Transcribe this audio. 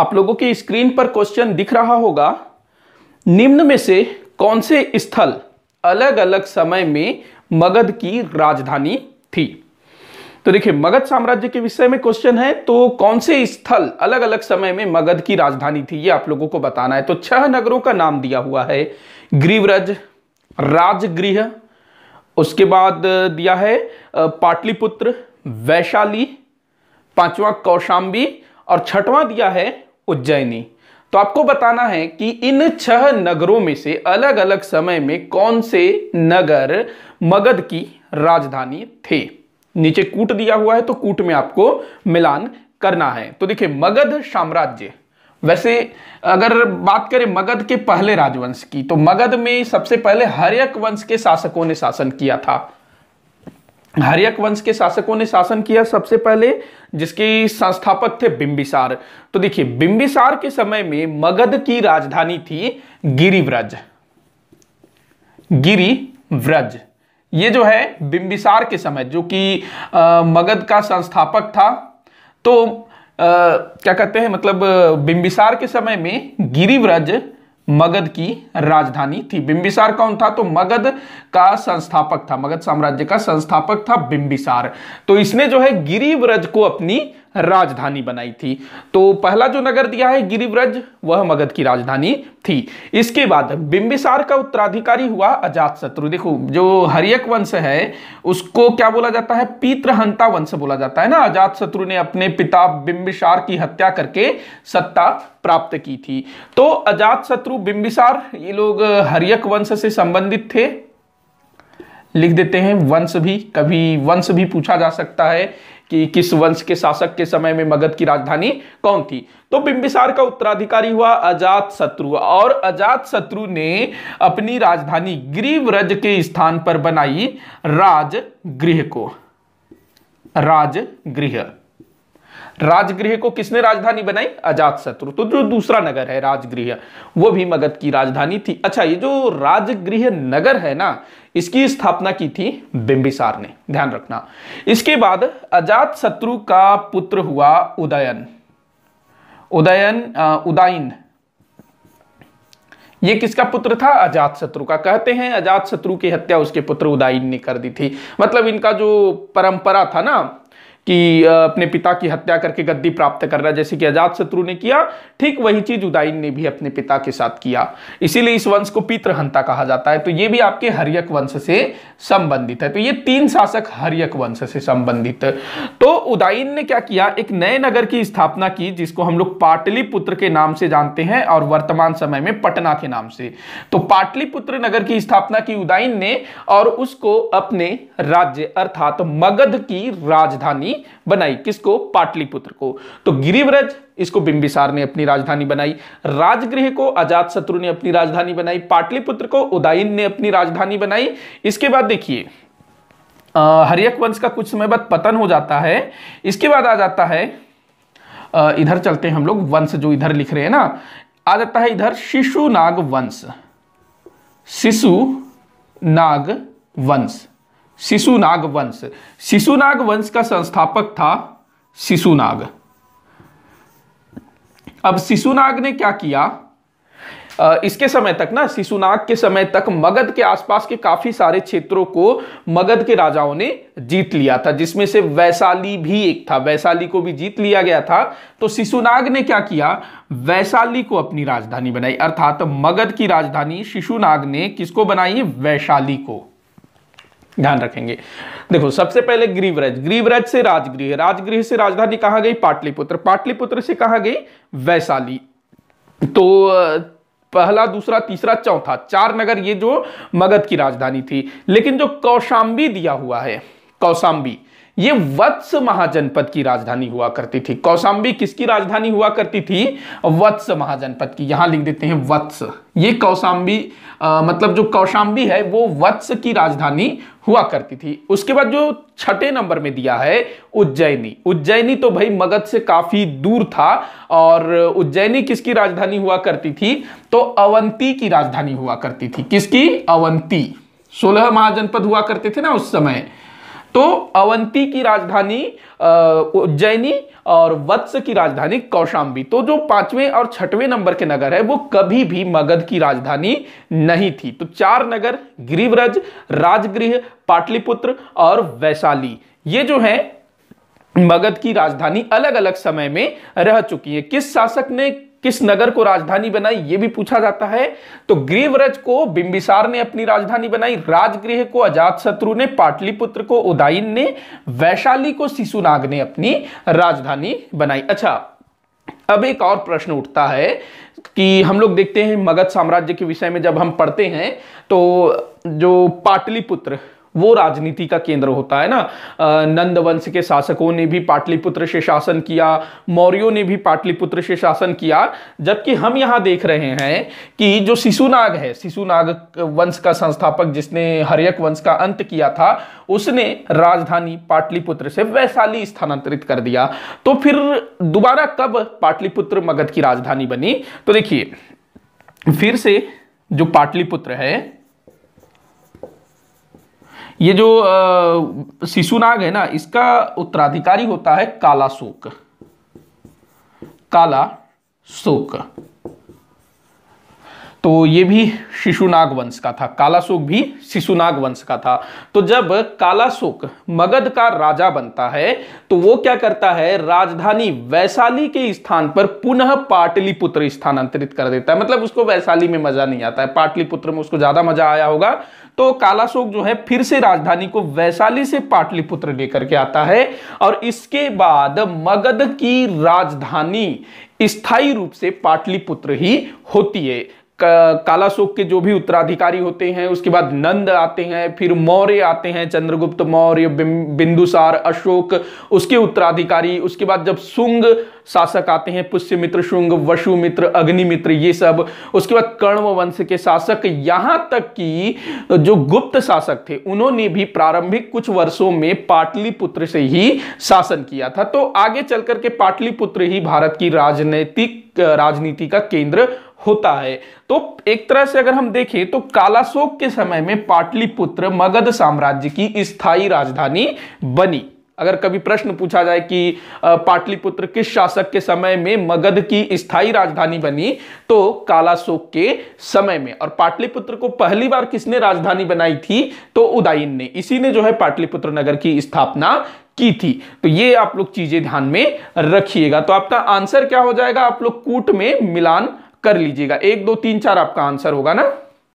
आप लोगों की स्क्रीन पर क्वेश्चन दिख रहा होगा निम्न में से कौन से स्थल अलग अलग समय में मगध की राजधानी थी तो देखिए मगध साम्राज्य के विषय में क्वेश्चन है तो कौन से स्थल अलग अलग समय में मगध की राजधानी थी ये आप लोगों को बताना है तो छह नगरों का नाम दिया हुआ है ग्रीवरज राजगृह उसके बाद दिया है पाटलिपुत्र वैशाली पांचवा कौशाम्बी और छठवां दिया है उज्जैनी तो आपको बताना है कि इन छह नगरों में से अलग अलग समय में कौन से नगर मगध की राजधानी थे नीचे कूट दिया हुआ है तो कूट में आपको मिलान करना है तो देखिए मगध साम्राज्य वैसे अगर बात करें मगध के पहले राजवंश की तो मगध में सबसे पहले हरयक वंश के शासकों ने शासन किया था हरियक वंश के शासकों ने शासन किया सबसे पहले जिसके संस्थापक थे बिंबिसार तो देखिए बिंबिसार के समय में मगध की राजधानी थी गिरिव्रज गिरिव्रज ये जो है बिंबिसार के समय जो कि मगध का संस्थापक था तो आ, क्या कहते हैं मतलब बिंबिसार के समय में गिरिव्रज मगध की राजधानी थी बिंबिसार कौन था तो मगध का संस्थापक था मगध साम्राज्य का संस्थापक था बिंबिसार तो इसने जो है गिरिव्रज को अपनी राजधानी बनाई थी तो पहला जो नगर दिया है गिरिव्रज वह मगध की राजधानी थी इसके बाद बिंबिसार का उत्तराधिकारी हुआ अजातशत्रु देखो जो हरियक वंश है उसको क्या बोला जाता है पितृहंता वंश बोला जाता है ना अजातशत्रु ने अपने पिता बिंबिसार की हत्या करके सत्ता प्राप्त की थी तो अजातशत्रु बिंबिसार ये लोग हरियक वंश से संबंधित थे लिख देते हैं वंश भी कभी वंश भी पूछा जा सकता है कि किस वंश के शासक के समय में मगध की राजधानी कौन थी तो बिंबिसार का उत्तराधिकारी हुआ अजात शत्रु और अजात शत्रु ने अपनी राजधानी ग्रीव्रज के स्थान पर बनाई राजगृह को राजगृह राजगृह को किसने राजधानी बनाई अजात शत्रु तो जो दूसरा नगर है राजगृह वो भी मगध की राजधानी थी अच्छा ये जो राजगृह नगर है ना इसकी स्थापना की थी बिंबिसार ने ध्यान रखना इसके बाद अजात शत्रु का पुत्र हुआ उदयन उदयन उदयन ये किसका पुत्र था अजात शत्रु का कहते हैं अजात शत्रु की हत्या उसके पुत्र उदयन ने कर दी थी मतलब इनका जो परंपरा था ना कि अपने पिता की हत्या करके गद्दी प्राप्त कर है जैसे कि अजात शत्रु ने किया ठीक वही चीज उदाइन ने भी अपने पिता के साथ किया इसीलिए इस वंश को पितृहंता कहा जाता है तो ये भी आपके हरियक वंश से संबंधित है तो ये तीन शासक हरियक वंश से संबंधित तो उदाइन ने क्या किया एक नए नगर की स्थापना की जिसको हम लोग पाटलिपुत्र के नाम से जानते हैं और वर्तमान समय में पटना के नाम से तो पाटलिपुत्र नगर की स्थापना की उदाइन ने और उसको अपने राज्य अर्थात मगध की राजधानी बनाई किसको पाटलिपुत्र को तो गिरिव्रज इसको बिंबिसार ने अपनी राजधानी बनाई राजगृह को अजात शत्रु ने अपनी राजधानी बनाई पाटलिपुत्र को उदयन ने अपनी राजधानी बनाई इसके बाद देखिए हरियक वंश का कुछ समय बाद पतन हो जाता है इसके बाद आ जाता है आ, इधर चलते हैं हम लोग वंश जो इधर लिख रहे हैं ना आ जाता है इधर शिशु नाग वंश शिशु नाग वंश शिशुनाग वंश शिशुनाग वंश का संस्थापक था शिशुनाग अब शिशुनाग ने क्या किया इसके समय तक ना शिशुनाग के समय तक मगध के आसपास के काफी सारे क्षेत्रों को मगध के राजाओं ने जीत लिया था जिसमें से वैशाली भी एक था वैशाली को भी जीत लिया गया था तो शिशुनाग ने क्या किया वैशाली को अपनी राजधानी बनाई अर्थात मगध की राजधानी शिशुनाग ने किसको बनाई वैशाली को ध्यान रखेंगे देखो सबसे पहले ग्रीवराज ग्रीवराज से राजगृह राजगृह से राजधानी कहा गई पाटलिपुत्र पाटलिपुत्र से कहा गई वैशाली तो पहला दूसरा तीसरा चौथा चार नगर ये जो मगध की राजधानी थी लेकिन जो कौशाम्बी दिया हुआ है कौशाम्बी ये वत्स महाजनपद की राजधानी हुआ करती थी कौशाम्बी किसकी राजधानी हुआ करती थी वत्स महाजनपद की यहां लिख देते हैं वत्स ये कौशाम्बी मतलब जो कौशाम्बी है वो वत्स की राजधानी हुआ करती थी उसके बाद जो छठे नंबर में दिया है उज्जैनी उज्जैनी तो भाई मगध से काफी दूर था और उज्जैनी किसकी राजधानी हुआ करती थी तो अवंती की राजधानी हुआ करती थी किसकी अवंती सोलह महाजनपद हुआ करते थे ना उस समय तो अवंती की राजधानी उज्जैनी और वत्स की राजधानी कौशाम्बी तो जो पांचवें और छठवें नंबर के नगर है वो कभी भी मगध की राजधानी नहीं थी तो चार नगर ग्रीवरज राजगृह पाटलिपुत्र और वैशाली ये जो है मगध की राजधानी अलग अलग समय में रह चुकी है किस शासक ने किस नगर को राजधानी बनाई यह भी पूछा जाता है तो ग्रीवरज को बिंबिसार ने अपनी राजधानी बनाई राजगृह को अजात शत्रु ने पाटलिपुत्र को उदाइन ने वैशाली को शिशुनाग ने अपनी राजधानी बनाई अच्छा अब एक और प्रश्न उठता है कि हम लोग देखते हैं मगध साम्राज्य के विषय में जब हम पढ़ते हैं तो जो पाटलिपुत्र वो राजनीति का केंद्र होता है ना नंद वंश के शासकों ने भी पाटलिपुत्र से शासन किया मौर्यों ने भी पाटलिपुत्र से शासन किया जबकि हम यहाँ देख रहे हैं कि जो शिशुनाग है शिशुनाग वंश का संस्थापक जिसने हरियक वंश का अंत किया था उसने राजधानी पाटलिपुत्र से वैशाली स्थानांतरित कर दिया तो फिर दोबारा कब पाटलिपुत्र मगध की राजधानी बनी तो देखिए फिर से जो पाटलिपुत्र है ये जो शिशुनाग है ना इसका उत्तराधिकारी होता है काला शोक काला शोक तो ये भी शिशुनाग वंश का था कालाशोक भी शिशुनाग वंश का था तो जब कालाशोक मगध का राजा बनता है तो वो क्या करता है राजधानी वैशाली के स्थान पर पुनः पाटलिपुत्र स्थानांतरित कर देता है मतलब उसको वैशाली में मजा नहीं आता है पाटलिपुत्र में उसको ज्यादा मजा आया होगा तो कालाशोक जो है फिर से राजधानी को वैशाली से पाटलिपुत्र लेकर के आता है और इसके बाद मगध की राजधानी स्थायी रूप से पाटलिपुत्र ही होती है कालाशोक के जो भी उत्तराधिकारी होते हैं उसके बाद नंद आते हैं फिर मौर्य आते हैं चंद्रगुप्त मौर्य बिंदुसार अशोक उसके उत्तराधिकारी उसके बाद जब शुंग शासक आते हैं पुष्यमित्र शुंग वशुमित्र अग्निमित्र ये सब उसके बाद कर्ण वंश के शासक यहाँ तक कि जो गुप्त शासक थे उन्होंने भी प्रारंभिक कुछ वर्षों में पाटलिपुत्र से ही शासन किया था तो आगे चल करके पाटलिपुत्र ही भारत की राजनीतिक राजनीति का केंद्र होता है तो एक तरह से अगर हम देखें तो कालाशोक के समय में पाटलिपुत्र मगध साम्राज्य की स्थायी राजधानी बनी अगर कभी प्रश्न पूछा जाए कि पाटलिपुत्र किस शासक के समय में मगध की स्थायी राजधानी बनी तो कालाशोक के समय में और पाटलिपुत्र को पहली बार किसने राजधानी बनाई थी तो उदयन ने इसी ने जो है पाटलिपुत्र नगर की स्थापना की थी तो ये आप लोग चीजें ध्यान में रखिएगा तो आपका आंसर क्या हो जाएगा आप लोग कूट में मिलान कर लीजिएगा एक दो तीन चार आपका आंसर होगा ना